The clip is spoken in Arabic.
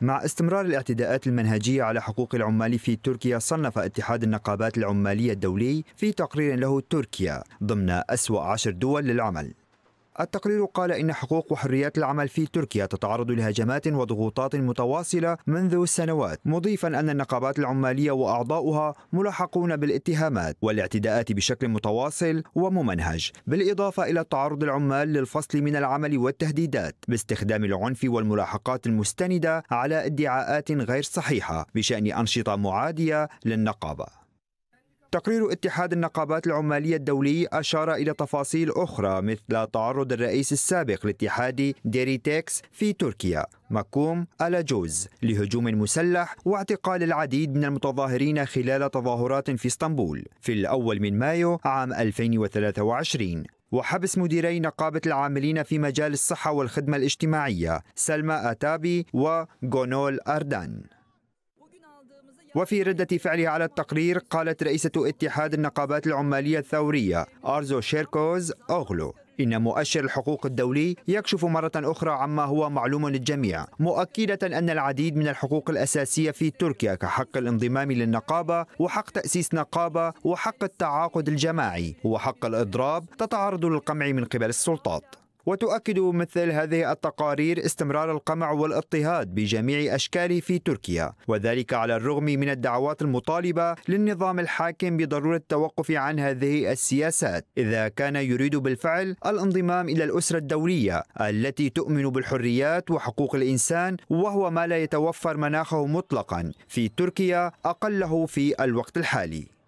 مع استمرار الاعتداءات المنهجية على حقوق العمال في تركيا صنف اتحاد النقابات العمالية الدولي في تقرير له تركيا ضمن أسوأ عشر دول للعمل التقرير قال إن حقوق وحريات العمل في تركيا تتعرض لهجمات وضغوطات متواصلة منذ سنوات مضيفا أن النقابات العمالية وأعضاؤها ملاحقون بالاتهامات والاعتداءات بشكل متواصل وممنهج بالإضافة إلى تعرض العمال للفصل من العمل والتهديدات باستخدام العنف والملاحقات المستندة على ادعاءات غير صحيحة بشأن أنشطة معادية للنقابة تقرير اتحاد النقابات العمالية الدولي أشار إلى تفاصيل أخرى مثل تعرض الرئيس السابق لاتحاد ديريتكس في تركيا مكوم ألاجوز لهجوم مسلح واعتقال العديد من المتظاهرين خلال تظاهرات في اسطنبول في الأول من مايو عام 2023 وحبس مديري نقابة العاملين في مجال الصحة والخدمة الاجتماعية سلمى أتابي وغونول أردان وفي ردة فعلها على التقرير قالت رئيسة اتحاد النقابات العمالية الثورية أرزو شيركوز أوغلو إن مؤشر الحقوق الدولي يكشف مرة أخرى عما هو معلوم للجميع مؤكدة أن العديد من الحقوق الأساسية في تركيا كحق الانضمام للنقابة وحق تأسيس نقابة وحق التعاقد الجماعي وحق الإضراب تتعرض للقمع من قبل السلطات وتؤكد مثل هذه التقارير استمرار القمع والاضطهاد بجميع أشكاله في تركيا وذلك على الرغم من الدعوات المطالبة للنظام الحاكم بضرورة التوقف عن هذه السياسات إذا كان يريد بالفعل الانضمام إلى الأسرة الدولية التي تؤمن بالحريات وحقوق الإنسان وهو ما لا يتوفر مناخه مطلقا في تركيا أقله في الوقت الحالي